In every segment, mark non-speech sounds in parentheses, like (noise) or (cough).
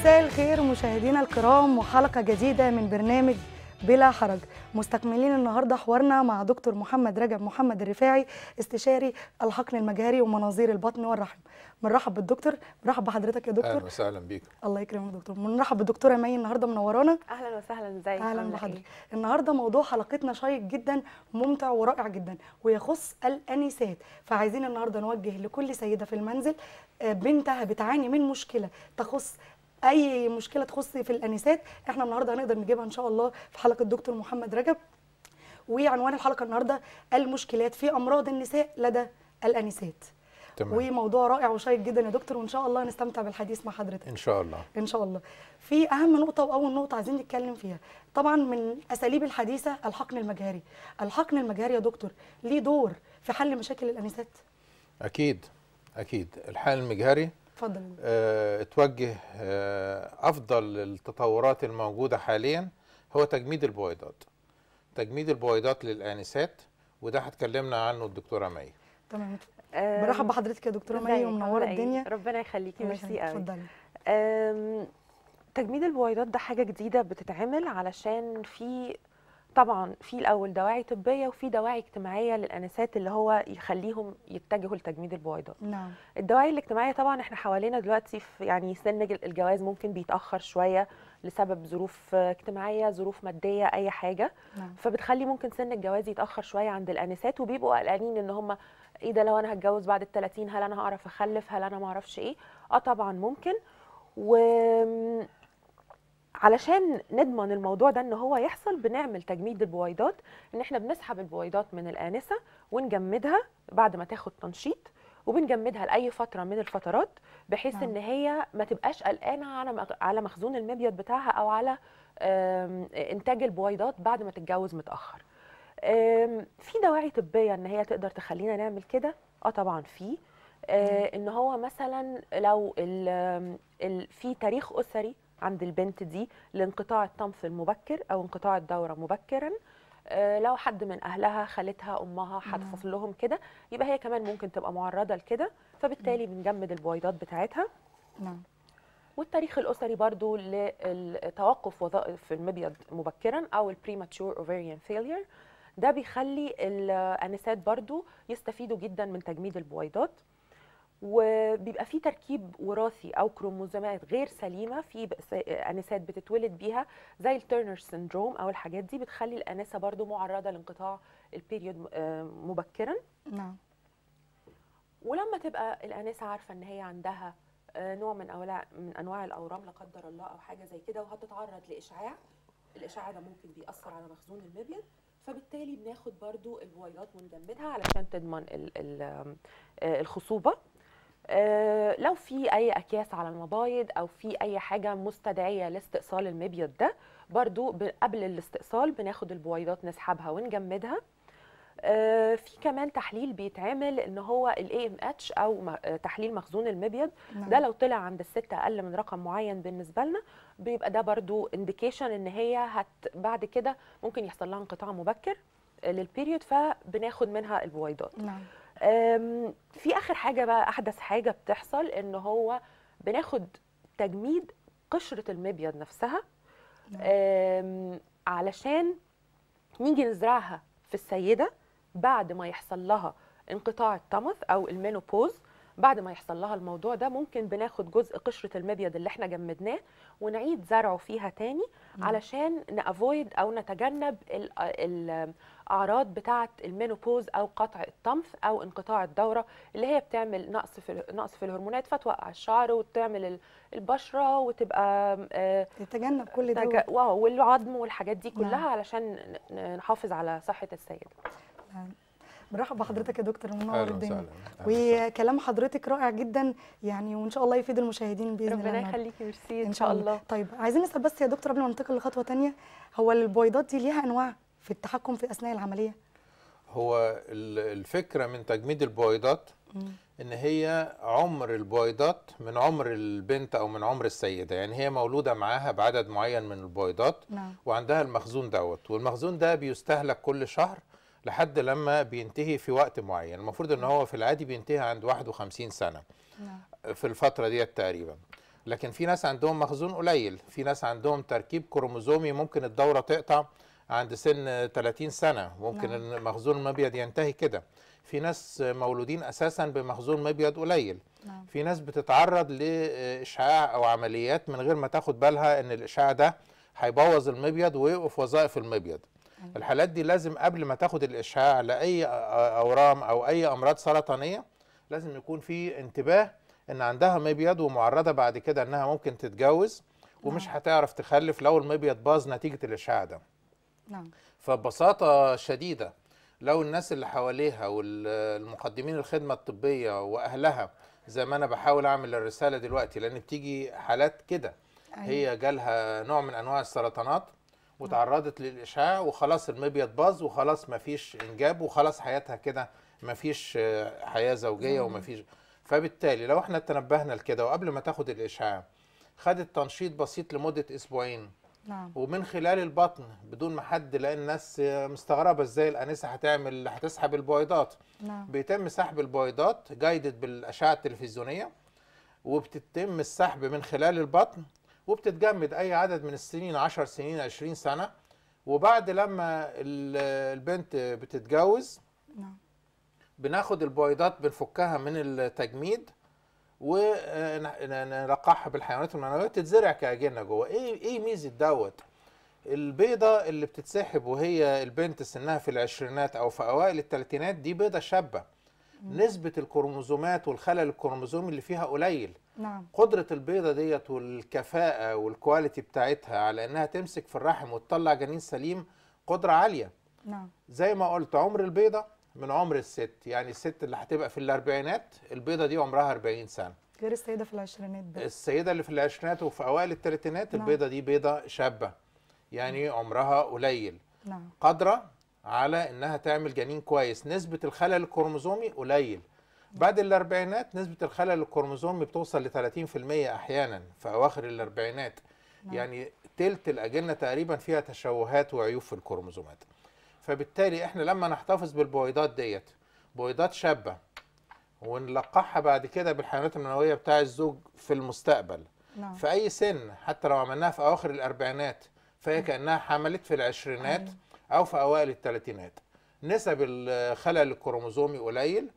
مساء الخير مشاهدينا الكرام وحلقة جديدة من برنامج بلا حرج مستكملين النهارده حوارنا مع دكتور محمد رجب محمد الرفاعي استشاري الحقن المجهري ومناظير البطن والرحم بنرحب بالدكتور بنرحب بحضرتك يا دكتور اهلا وسهلا بيك الله يكرمك دكتور بنرحب بالدكتوره مي النهارده منورانا اهلا وسهلا ازيك اهلا بحضرتك إيه؟ النهارده موضوع حلقتنا شيق جدا ممتع ورائع جدا ويخص الانسات فعايزين النهارده نوجه لكل سيده في المنزل آه، بنتها بتعاني من مشكله تخص اي مشكله تخص في الانسات احنا النهارده هنقدر نجيبها ان شاء الله في حلقه دكتور محمد رجب وعنوان الحلقه النهارده المشكلات في امراض النساء لدى الانسات تمام. وموضوع رائع وشيق جدا يا دكتور وان شاء الله نستمتع بالحديث مع حضرتك ان شاء الله ان شاء الله في اهم نقطه واول نقطه عايزين نتكلم فيها طبعا من الاساليب الحديثه الحقن المجهري الحقن المجهري يا دكتور ليه دور في حل مشاكل الانسات اكيد اكيد الحقن المجهري اتفضل آه، توجه آه، افضل التطورات الموجوده حاليا هو تجميد البويضات تجميد البويضات للانسات وده هتكلمنا عنه الدكتوره مي تمام برحب بحضرتك يا دكتوره مي ومنوره الدنيا ربنا يخليكي ميرسي قوي اتفضلي تجميد البويضات ده حاجه جديده بتتعمل علشان في طبعا في الاول دواعي طبيه وفي دواعي اجتماعيه للانسات اللي هو يخليهم يتجهوا لتجميد البويضات نعم الدواعي الاجتماعيه طبعا احنا حوالينا دلوقتي في يعني سن الجواز ممكن بيتاخر شويه لسبب ظروف اجتماعيه ظروف ماديه اي حاجه نعم. فبتخلي ممكن سن الجواز يتاخر شويه عند الانسات وبيبقوا قلقانين ان هم ايه ده لو انا هتجوز بعد ال 30 هل انا هعرف اخلف هل انا ما اعرفش ايه اه طبعا ممكن و علشان نضمن الموضوع ده ان هو يحصل بنعمل تجميد البويضات ان احنا بنسحب البويضات من الانسه ونجمدها بعد ما تاخد تنشيط وبنجمدها لاي فتره من الفترات بحيث نعم. ان هي ما تبقاش قلقانه على على مخزون المبيض بتاعها او على انتاج البويضات بعد ما تتجوز متاخر في دواعي طبيه ان هي تقدر تخلينا نعمل كده اه طبعا في آه، نعم. ان هو مثلا لو في تاريخ اسري عند البنت دي لانقطاع الطمث المبكر او انقطاع الدوره مبكرا آه، لو حد من اهلها خالتها امها حد نعم. لهم كده يبقى هي كمان ممكن تبقى معرضه لكده فبالتالي نعم. بنجمد البويضات بتاعتها نعم والتاريخ الاسري برضو لتوقف وظائف المبيض مبكرا او البريماتشور اوفيريان فيلير ده بيخلي الانسات برضو يستفيدوا جدا من تجميد البويضات وبيبقى في تركيب وراثي او كروموزومات غير سليمه في انسات بتتولد بيها زي الترنر سندروم او الحاجات دي بتخلي الانسه برضو معرضه لانقطاع البيريود آه، مبكرا نعم ولما تبقى الانسه عارفه ان هي عندها آه، نوع من من انواع الاورام لا قدر الله او حاجه زي كده وهتتعرض لاشعاع الاشعاع ده ممكن بيأثر على مخزون المبيض فبالتالي بناخد برضو البويضات ونجمدها علشان تضمن آه، الخصوبه آه، لو في اي اكياس على المبايض او في اي حاجه مستدعيه لاستئصال المبيض ده برضو قبل الاستئصال بناخد البويضات نسحبها ونجمدها آه، في كمان تحليل بيتعمل ان هو الاي ام اتش او آه، تحليل مخزون المبيض نعم. ده لو طلع عند الست اقل من رقم معين بالنسبه لنا بيبقى ده برضو انديكيشن ان هي هت بعد كده ممكن يحصل لها انقطاع مبكر للبيريود فبناخد منها البويضات نعم. في اخر حاجه بقى احدث حاجه بتحصل ان هو بناخد تجميد قشره المبيض نفسها نعم. علشان نيجي نزرعها في السيده بعد ما يحصل لها انقطاع الطمث او المينوبوز بعد ما يحصل لها الموضوع ده ممكن بناخد جزء قشره المبيض اللي احنا جمدناه ونعيد زرعه فيها تاني نعم. علشان نافويد او نتجنب ال ال اعراض بتاعه المينوبوز او قطع الطمث او انقطاع الدوره اللي هي بتعمل نقص في نقص في الهرمونات فتوقع الشعر وتعمل البشره وتبقى آه، تتجنب كل ده واو والعظم والحاجات دي كلها نعم. علشان نحافظ على صحه السيده نعم. برحب بحضرتك يا دكتور منور الدين وكلام حضرتك رائع جدا يعني وان شاء الله يفيد المشاهدين باذن الله ربنا يخليكي ميرسي ان شاء الله طيب عايزين نسال بس يا دكتور قبل ما ننتقل لخطوه ثانيه هو البويضات دي ليها انواع في التحكم في اثناء العمليه هو الفكره من تجميد البويضات ان هي عمر البويضات من عمر البنت او من عمر السيده يعني هي مولوده معاها بعدد معين من البويضات نعم. وعندها المخزون دوت والمخزون ده بيستهلك كل شهر لحد لما بينتهي في وقت معين المفروض ان هو في العادي بينتهي عند 51 سنه نعم. في الفتره ديت تقريبا لكن في ناس عندهم مخزون قليل في ناس عندهم تركيب كروموزومي ممكن الدوره تقطع عند سن 30 سنة ممكن نعم. المخزون المبيض ينتهي كده في ناس مولودين أساسا بمخزون مبيض قليل نعم. في ناس بتتعرض لإشعاع أو عمليات من غير ما تاخد بالها أن الإشعاع ده هيبوظ المبيض ويوقف وظائف المبيض أيوة. الحالات دي لازم قبل ما تاخد الإشعاع لأي أورام أو أي أمراض سرطانية لازم يكون في انتباه أن عندها مبيض ومعرضة بعد كده أنها ممكن تتجوز ومش نعم. هتعرف تخلف لو المبيض باظ نتيجة الإشعاع ده نعم فببساطه شديده لو الناس اللي حواليها والمقدمين الخدمه الطبيه واهلها زي ما انا بحاول اعمل الرساله دلوقتي لان بتيجي حالات كده أيوة. هي جالها نوع من انواع السرطانات وتعرضت للاشعاع وخلاص المبيض باظ وخلاص مفيش انجاب وخلاص حياتها كده مفيش حياه زوجيه ومفيش فبالتالي لو احنا تنبهنا لكده وقبل ما تاخد الاشعاع خدت تنشيط بسيط لمده اسبوعين نعم. ومن خلال البطن بدون ما حد لان الناس مستغربه ازاي الانسه هتعمل هتسحب البويضات نعم. بيتم سحب البويضات جايدد بالاشعه التلفزيونيه وبتتم السحب من خلال البطن وبتتجمد اي عدد من السنين 10 سنين 20 سنه وبعد لما البنت بتتجوز نعم. بناخد البويضات بنفكها من التجميد ونلقحها بالحيوانات المعنويه تتزرع كاجنه جوه ايه ايه ميزه دوت البيضه اللي بتتسحب وهي البنت سنها في العشرينات او في اوائل الثلاثينات دي بيضه شابه مم. نسبه الكروموزومات والخلل الكروموزومي اللي فيها قليل نعم. قدرة البيضة ديت والكفاءة والكواليتي بتاعتها على انها تمسك في الرحم وتطلع جنين سليم قدرة عالية نعم. زي ما قلت عمر البيضة من عمر الست يعني الست اللي هتبقى في الاربعينات البيضه دي عمرها 40 سنه غير السيده في العشرينات ده السيده اللي في العشرينات وفي اوائل الثلاثينات نعم. البيضه دي بيضه شابه يعني م. نعم. عمرها قليل نعم. قادره على انها تعمل جنين كويس نسبه الخلل الكروموزومي قليل بعد الاربعينات نسبه الخلل الكروموزومي بتوصل ل 30% احيانا في اواخر الاربعينات نعم. يعني تلت الاجنه تقريبا فيها تشوهات وعيوب في الكروموزومات فبالتالي احنا لما نحتفظ بالبويضات ديت بويضات شابه ونلقحها بعد كده بالحيوانات المنويه بتاع الزوج في المستقبل نعم. في اي سن حتى لو عملناها في اواخر الاربعينات فهي كانها حملت في العشرينات أيوة. او في اوائل الثلاثينات نسب الخلل الكروموزومي قليل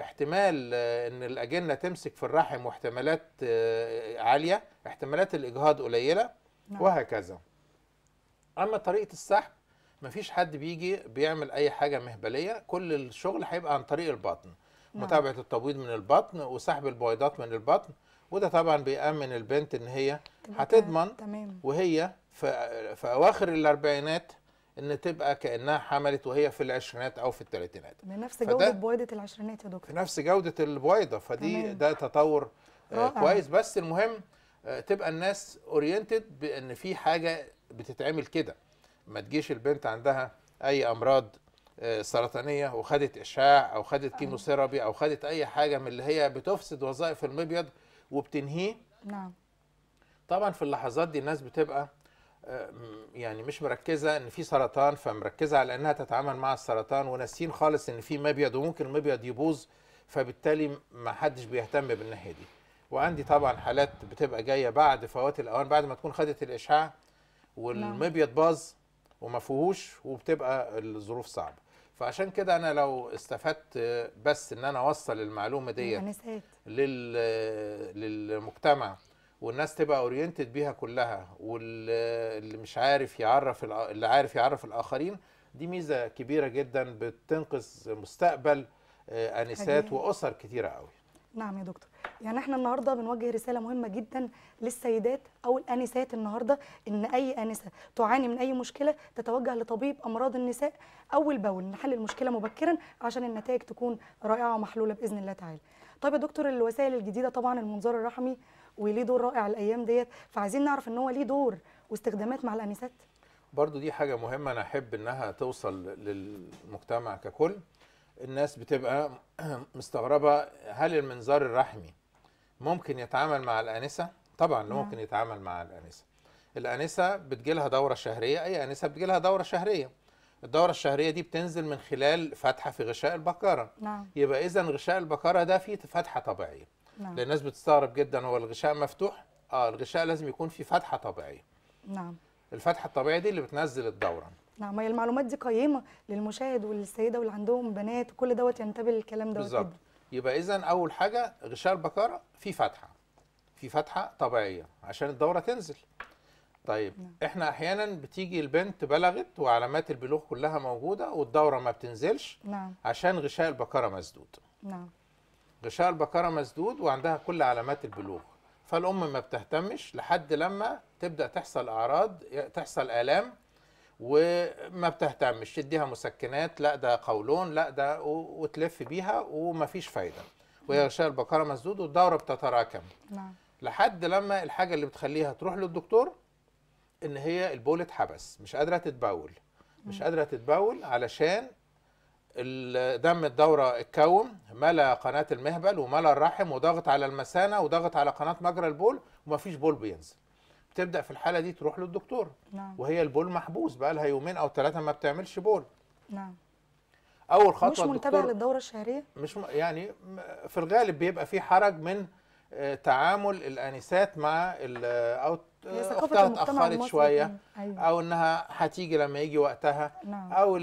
احتمال آه، ان الاجنه تمسك في الرحم واحتمالات آه، عاليه احتمالات الاجهاض قليله نعم. وهكذا اما طريقه السحب مفيش حد بيجي بيعمل اي حاجه مهبليه كل الشغل هيبقى عن طريق البطن نعم. متابعه التبويض من البطن وسحب البويضات من البطن وده طبعا بيامن البنت ان هي هتضمن تمام. وهي في, في اواخر الاربعينات ان تبقى كانها حملت وهي في العشرينات او في الثلاثينات من نفس جوده بويضه العشرينات يا دكتور في نفس جوده البويضه فدي تمام. ده تطور آه، رائع. كويس بس المهم آه، تبقى الناس اورينتد بان في حاجه بتتعمل كده ما تجيش البنت عندها اي امراض آه، سرطانيه وخدت اشعاع او خدت كيموثيرابي او خدت اي حاجه من اللي هي بتفسد وظائف المبيض وبتنهيه نعم طبعا في اللحظات دي الناس بتبقى آه، يعني مش مركزه ان في سرطان فمركزه على انها تتعامل مع السرطان وناسين خالص ان في مبيض وممكن المبيض يبوظ فبالتالي ما حدش بيهتم بالناحيه دي وعندي نعم. طبعا حالات بتبقى جايه بعد فوات الاوان بعد ما تكون خدت الاشعاع نعم. والمبيض باظ وما فيهوش وبتبقى الظروف صعبه فعشان كده انا لو استفدت بس ان انا اوصل المعلومه ديت يعني لل... للمجتمع والناس تبقى اورينتد بيها كلها واللي مش عارف يعرف اللي عارف يعرف الاخرين دي ميزه كبيره جدا بتنقذ مستقبل آه، انسات واسر كتيره قوي نعم يا دكتور يعني احنا النهارده بنوجه رساله مهمه جدا للسيدات او الانسات النهارده ان اي انسه تعاني من اي مشكله تتوجه لطبيب امراض النساء او البول نحل المشكله مبكرا عشان النتائج تكون رائعه ومحلوله باذن الله تعالى طيب يا دكتور الوسائل الجديده طبعا المنظار الرحمي وليه دور رائع الايام ديت فعايزين نعرف ان هو ليه دور واستخدامات مع الانسات برضو دي حاجه مهمه انا احب انها توصل للمجتمع ككل الناس بتبقى (clears throat) مستغربه هل المنظار الرحمي ممكن يتعامل مع الانسه؟ طبعا ممكن نعم. يتعامل مع الانسه. الانسه بتجي لها دوره شهريه، اي انسه بتجي لها دوره شهريه. الدورة الشهرية دي بتنزل من خلال فتحة في غشاء البقرة نعم. يبقى إذا غشاء البقرة ده فيه فتحة طبيعية نعم. لأن الناس بتستغرب جدا هو الغشاء مفتوح؟ آه الغشاء لازم يكون فيه فتحة طبيعية نعم الفتحة الطبيعية دي اللي بتنزل الدورة نعم هي المعلومات دي قيمه للمشاهد والسيده واللي عندهم بنات وكل دوت ينتبه للكلام دوت بالظبط يبقى اذا اول حاجه غشاء البكاره في فتحه في فتحه طبيعيه عشان الدوره تنزل طيب نعم. احنا احيانا بتيجي البنت بلغت وعلامات البلوغ كلها موجوده والدوره ما بتنزلش نعم. عشان غشاء البكاره مسدود نعم غشاء البكاره مسدود وعندها كل علامات البلوغ فالام ما بتهتمش لحد لما تبدا تحصل اعراض تحصل الام وما بتهتمش تديها مسكنات لا ده قولون لا ده وتلف بيها ومفيش فايده وهي غشاء نعم. البقره مسدود والدوره بتتراكم نعم لحد لما الحاجه اللي بتخليها تروح للدكتور ان هي البول اتحبس مش قادره تتبول مش قادره تتبول علشان دم الدورة اتكوم ملا قناة المهبل وملا الرحم وضغط على المثانة وضغط على قناة مجرى البول ومفيش بول بينزل تبدا في الحاله دي تروح للدكتور نعم. وهي البول محبوس بقى لها يومين او ثلاثه ما بتعملش بول نعم اول خطوه مش منتبه للدوره الشهريه مش م... يعني في الغالب بيبقى في حرج من آه، تعامل الانسات مع آه، او اختها اتاخرت شويه أيوة. او انها هتيجي لما يجي وقتها نعم. او آه،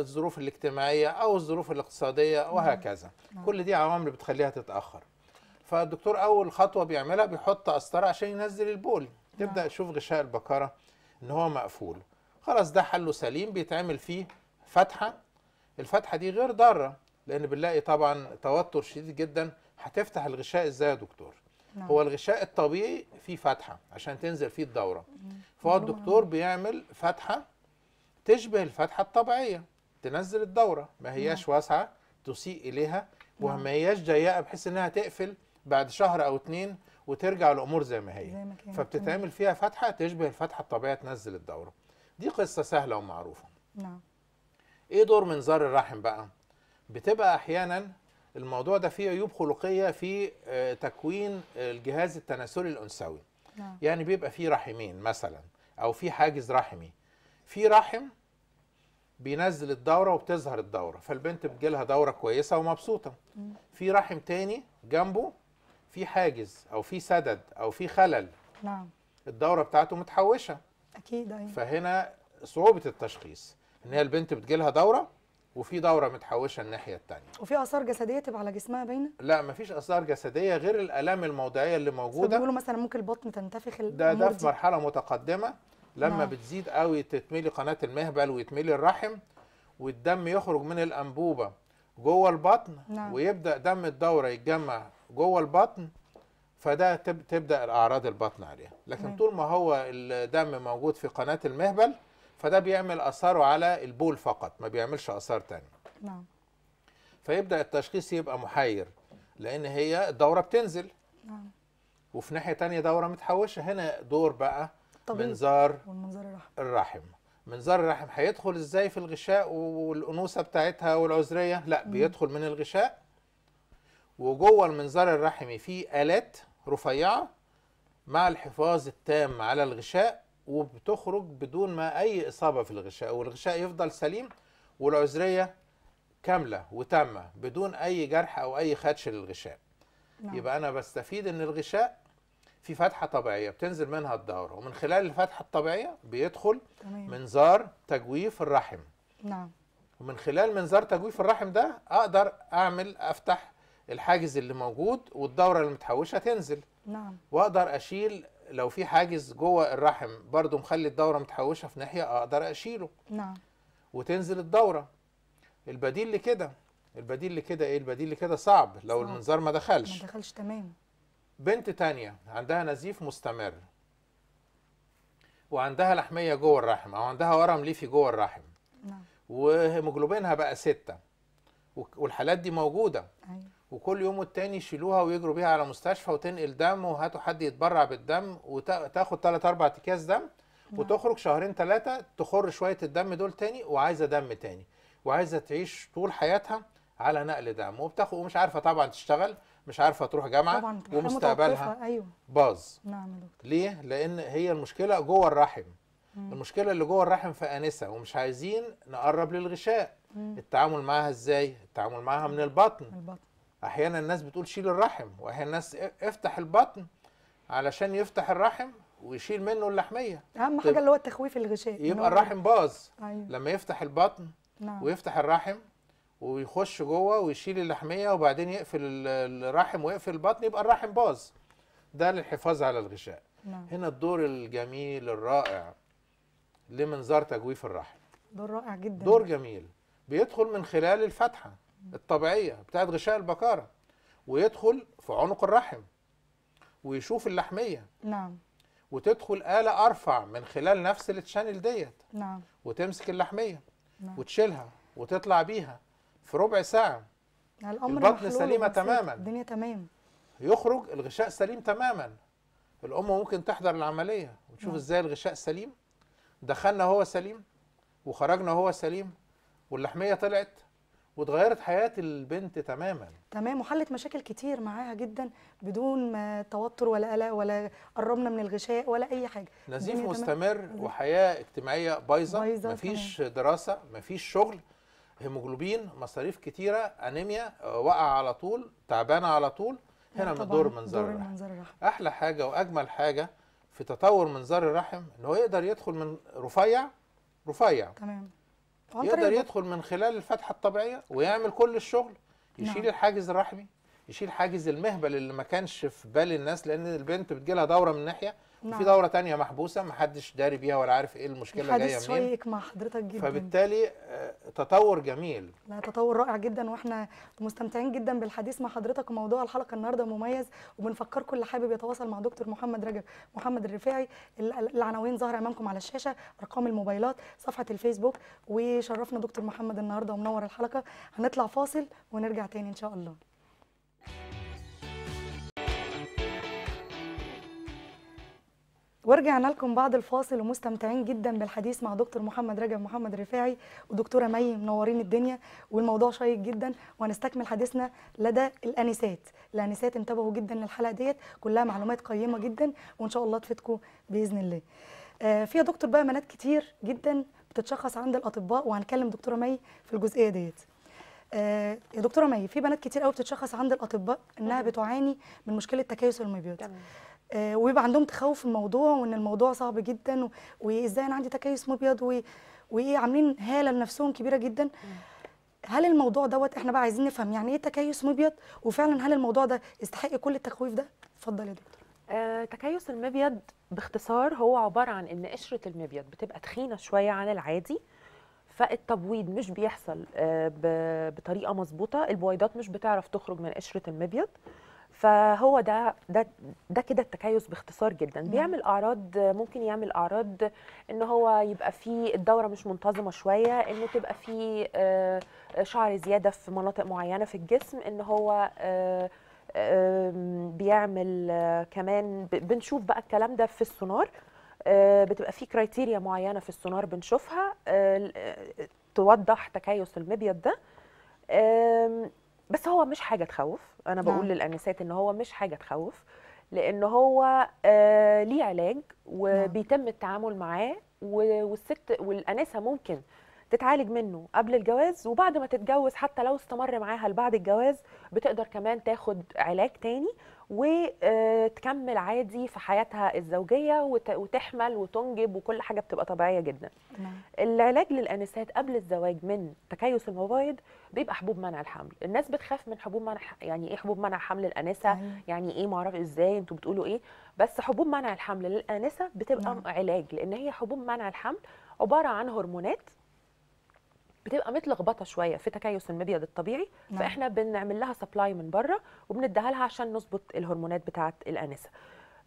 الظروف الاجتماعيه او الظروف الاقتصاديه نعم. وهكذا نعم. كل دي عوامل بتخليها تتاخر فالدكتور اول خطوه بيعملها بيحط قسطره عشان ينزل البول تبدا آه. تشوف غشاء البقره ان هو مقفول خلاص ده حله سليم بيتعمل فيه فتحه الفتحه دي غير ضاره لان بنلاقي طبعا توتر شديد جدا هتفتح الغشاء ازاي يا دكتور نعم. هو الغشاء الطبيعي فيه فتحه عشان تنزل فيه الدوره فهو الدكتور بيعمل فتحه تشبه الفتحه الطبيعيه تنزل الدوره ما هياش نعم. واسعه تسيء اليها وما نعم. هياش ضيقه بحيث انها تقفل بعد شهر او اتنين وترجع الامور زي ما هي زي ما فبتتعمل فيها فتحه تشبه الفتحه الطبيعيه تنزل الدوره دي قصه سهله ومعروفه نعم ايه دور منظار الرحم بقى بتبقى احيانا الموضوع ده فيه عيوب خلقيه في آه، تكوين الجهاز التناسلي الانثوي نعم. يعني بيبقى فيه رحمين مثلا او في حاجز رحمي في رحم بينزل الدوره وبتظهر الدوره فالبنت بتجيلها دوره كويسه ومبسوطه في رحم تاني جنبه في حاجز او في سدد او في خلل نعم الدوره بتاعته متحوشه اكيد أيوة. فهنا صعوبه التشخيص ان هي البنت بتجيلها دوره وفي دوره متحوشه الناحيه الثانيه وفي اثار جسديه تبقى على جسمها باينه لا مفيش اثار جسديه غير الالام الموضعيه اللي موجوده بيقولوا مثلا ممكن البطن تنتفخ ده ده في مرحله متقدمه لما نعم. بتزيد قوي تتملي قناه المهبل ويتملي الرحم والدم يخرج من الانبوبه جوه البطن نعم. ويبدا دم الدوره يتجمع جوه البطن فده تب تبدا الاعراض البطن عليها لكن نعم. طول ما هو الدم موجود في قناه المهبل فده بيعمل اثاره على البول فقط ما بيعملش اثار تاني نعم فيبدا التشخيص يبقى محير لان هي الدوره بتنزل نعم وفي ناحيه تانية دوره متحوشه هنا دور بقى طبيب. منظار والمنظار الرحم الرحم منظار الرحم هيدخل ازاي في الغشاء والانوثه بتاعتها والعذريه لا مم. بيدخل من الغشاء وجوه المنظار الرحمي في آلات رفيعة مع الحفاظ التام على الغشاء وبتخرج بدون ما أي إصابة في الغشاء والغشاء يفضل سليم والعذرية كاملة وتامة بدون أي جرح أو أي خدش للغشاء نعم. يبقى أنا بستفيد إن الغشاء في فتحة طبيعية بتنزل منها الدورة ومن خلال الفتحة الطبيعية بيدخل تمام. منظار تجويف الرحم نعم ومن خلال منظار تجويف الرحم ده أقدر أعمل أفتح الحاجز اللي موجود والدوره اللي متحوشه تنزل نعم واقدر اشيل لو في حاجز جوه الرحم برضو مخلي الدوره متحوشه في ناحيه اقدر اشيله نعم وتنزل الدوره البديل لكده البديل لكده ايه البديل لكده صعب لو صعب. المنظار ما دخلش ما دخلش تمام بنت تانية عندها نزيف مستمر وعندها لحميه جوه الرحم او عندها ورم ليفي جوه الرحم نعم وهيموجلوبينها بقى ستة والحالات دي موجوده ايوه وكل يوم والتاني يشيلوها ويجروا بيها على مستشفى وتنقل دم وهاتوا حد يتبرع بالدم وتاخد 3 4 اكياس دم نعم. وتخرج شهرين ثلاثه تخر شويه الدم دول تاني وعايزه دم تاني وعايزه تعيش طول حياتها على نقل دم وبتاخد ومش عارفه طبعا تشتغل مش عارفه تروح جامعه ومستقبلها ايوه باظ نعم دكتور ليه؟ لان هي المشكله جوه الرحم مم. المشكله اللي جوه الرحم في انسه ومش عايزين نقرب للغشاء مم. التعامل معاها ازاي؟ التعامل معاها من البطن البطن احيانا الناس بتقول شيل الرحم واحيانا الناس افتح البطن علشان يفتح الرحم ويشيل منه اللحميه اهم طيب حاجه اللي هو التخويف الغشاء يبقى الرحم باظ أيوه. لما يفتح البطن نعم. ويفتح الرحم ويخش جوه ويشيل اللحميه وبعدين يقفل الرحم ويقفل البطن يبقى الرحم باظ ده للحفاظ على الغشاء نعم. هنا الدور الجميل الرائع لمنظار تجويف الرحم دور رائع جدا دور جميل بيدخل من خلال الفتحه الطبيعيه بتاعت غشاء البكاره ويدخل في عنق الرحم ويشوف اللحميه نعم وتدخل آلة أرفع من خلال نفس التشانل ديت نعم وتمسك اللحمية نعم. وتشيلها وتطلع بيها في ربع ساعة الأمر البطن سليمة تماما الدنيا تمام يخرج الغشاء سليم تماما الأم ممكن تحضر العملية وتشوف نعم. إزاي الغشاء سليم دخلنا هو سليم وخرجنا هو سليم واللحمية طلعت واتغيرت حياه البنت تماما تمام وحلت مشاكل كتير معاها جدا بدون ما توتر ولا قلق ولا قربنا من الغشاء ولا اي حاجه نزيف مستمر وحياه اجتماعيه بايظه مفيش تمام. دراسه مفيش شغل هيموجلوبين مصاريف كتيره انيميا آه، وقع على طول تعبانه على طول هنا من دور منظر الرحم احلى حاجه واجمل حاجه في تطور منظر الرحم ان هو يقدر يدخل من رفيع رفيع تمام يقدر يدخل من خلال الفتحه الطبيعيه ويعمل كل الشغل يشيل نعم. الحاجز الرحمي يشيل حاجز المهبل اللي ما كانش في بال الناس لان البنت بتجيلها دوره من ناحيه نعم. وفي دوره تانية محبوسه محدش داري بيها ولا عارف ايه المشكله جايه منين شويك مع حضرتك جدا فبالتالي آه، تطور جميل لا تطور رائع جدا واحنا مستمتعين جدا بالحديث مع حضرتك وموضوع الحلقه النهارده مميز وبنفكر اللي حابب يتواصل مع دكتور محمد رجب محمد الرفاعي العناوين ظاهره امامكم على الشاشه ارقام الموبايلات صفحه الفيسبوك وشرفنا دكتور محمد النهارده ومنور الحلقه هنطلع فاصل ونرجع تاني ان شاء الله ورجعنا لكم بعد الفاصل ومستمتعين جدا بالحديث مع دكتور محمد رجب محمد رفاعي ودكتوره مي منورين الدنيا والموضوع شيق جدا وهنستكمل حديثنا لدى الانسات الانسات انتبهوا جدا للحلقه ديت كلها معلومات قيمه جدا وان شاء الله تفيدكم باذن الله آه في يا دكتور بقى منات كتير جدا بتتشخص عند الاطباء وهنكلم دكتوره مي في الجزئيه ديت آه، يا دكتوره مي في بنات كتير قوي بتتشخص عند الاطباء انها بتعاني من مشكله تكيس المبيض آه، ويبقى عندهم تخوف في الموضوع وان الموضوع صعب جدا وازاي انا عندي تكيس مبيض وايه عاملين هاله لنفسهم كبيره جدا هل الموضوع دوت احنا بقى عايزين نفهم يعني ايه تكيس مبيض وفعلا هل الموضوع ده يستحق كل التخويف ده اتفضل يا دكتور آه، تكيس المبيض باختصار هو عباره عن ان قشره المبيض بتبقى تخينه شويه عن العادي فالتبويض مش بيحصل آه بطريقه مظبوطه البويضات مش بتعرف تخرج من قشره المبيض فهو ده ده ده كده التكيس باختصار جدا نعم. بيعمل اعراض ممكن يعمل اعراض ان هو يبقى فيه الدوره مش منتظمه شويه ان تبقى فيه آه، شعر زياده في مناطق معينه في الجسم ان هو آه، بيعمل آه، كمان بنشوف بقى الكلام ده في السونار بتبقى في كرايتيريا معينه في السونار بنشوفها توضح تكيس المبيض ده بس هو مش حاجه تخوف انا بقول نعم. للانسات ان هو مش حاجه تخوف لان هو آه ليه علاج نعم. وبيتم نعم. التعامل معاه والست والانسه ممكن تتعالج منه قبل الجواز وبعد ما تتجوز حتى لو استمر معاها لبعد الجواز بتقدر كمان تاخد علاج تاني وتكمل عادي في حياتها الزوجيه وتحمل وتنجب وكل حاجه بتبقى طبيعيه جدا نعم. العلاج للانسات قبل الزواج من تكيس المبايض بيبقى حبوب منع الحمل الناس بتخاف من حبوب منع يعني ايه حبوب منع حمل الانسه يعني ايه معرف ازاي انتوا بتقولوا ايه بس حبوب منع الحمل للانسه بتبقى نعم. علاج لان هي حبوب منع الحمل عباره عن هرمونات بتبقى متلخبطه شويه في تكيس المبيض الطبيعي نعم. فاحنا بنعمل لها سبلاي من بره وبنديها لها عشان نظبط الهرمونات بتاعه الانسه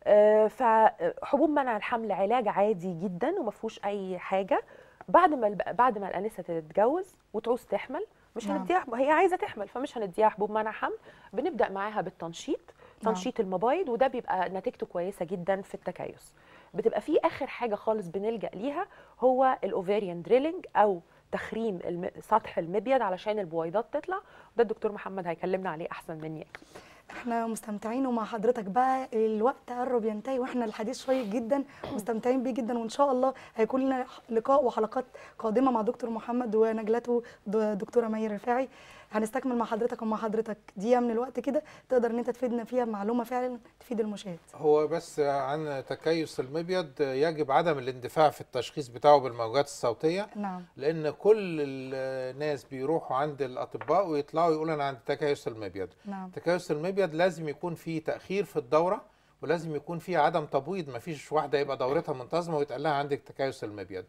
آه، فحبوب منع الحمل علاج عادي جدا وما فيهوش اي حاجه بعد ما بعد ما الانسه تتجوز وتعوز تحمل مش نعم. هنديها هي عايزه تحمل فمش هنديها حبوب منع حمل بنبدا معاها بالتنشيط نعم. تنشيط نعم. المبايض وده بيبقى نتيجته كويسه جدا في التكيس بتبقى في اخر حاجه خالص بنلجا ليها هو الاوفيريان دريلنج او تخريم الم... سطح المبيض علشان البويضات تطلع وده الدكتور محمد هيكلمنا عليه احسن مني احنا مستمتعين ومع حضرتك بقى الوقت قرب ينتهي واحنا الحديث شيق جدا مستمتعين بيه جدا وان شاء الله هيكون لنا لقاء وحلقات قادمه مع دكتور محمد ونجلته دكتوره مي رفاعي هنستكمل مع حضرتك ومع حضرتك دقيقه من الوقت كده تقدر ان انت تفيدنا فيها بمعلومه فعلا تفيد المشاهد هو بس عن تكيس المبيض يجب عدم الاندفاع في التشخيص بتاعه بالموجات الصوتيه نعم. لان كل الناس بيروحوا عند الاطباء ويطلعوا يقولوا انا عندي تكيس المبيض نعم. تكيس المبيض لازم يكون في تاخير في الدوره ولازم يكون في عدم تبويض ما فيش واحده يبقى دورتها منتظمه ويتقال لها عندك تكيس المبيض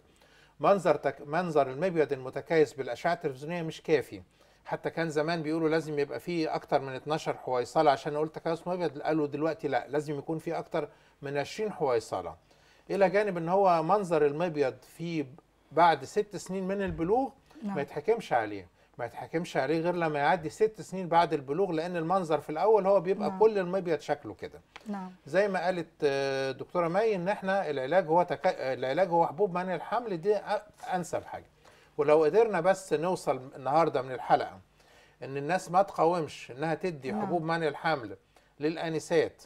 منظر تك... منظر المبيض المتكيس بالاشعه التلفزيونيه مش كافي حتى كان زمان بيقولوا لازم يبقى فيه اكتر من 12 حويصله عشان قلت تكاثف مبيض قالوا دلوقتي لا لازم يكون فيه اكتر من 20 حويصله الى جانب ان هو منظر المبيض في بعد ست سنين من البلوغ نعم. ما يتحكمش عليه ما يتحكمش عليه غير لما يعدي ست سنين بعد البلوغ لان المنظر في الاول هو بيبقى نعم. كل المبيض شكله كده نعم. زي ما قالت آه، دكتوره مي ان احنا العلاج هو تك... العلاج هو حبوب منع الحمل دي انسب حاجه ولو قدرنا بس نوصل النهارده من الحلقه ان الناس ما تقاومش انها تدي نعم. حبوب منع الحمل للانسات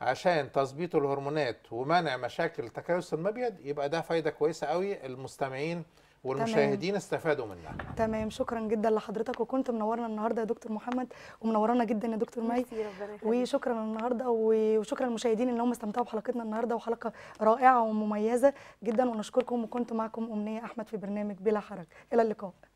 عشان تظبيط الهرمونات ومنع مشاكل تكيس المبيض يبقى ده فايده كويسه قوي المستمعين والمشاهدين تمام. استفادوا منها تمام شكرا جدا لحضرتك وكنت منورنا النهارده يا دكتور محمد ومنورانا جدا يا دكتور مي وشكرا النهارده وشكرا للمشاهدين ان هم استمتعوا بحلقتنا النهارده وحلقه رائعه ومميزه جدا ونشكركم وكنت معكم امنيه احمد في برنامج بلا حرج الى اللقاء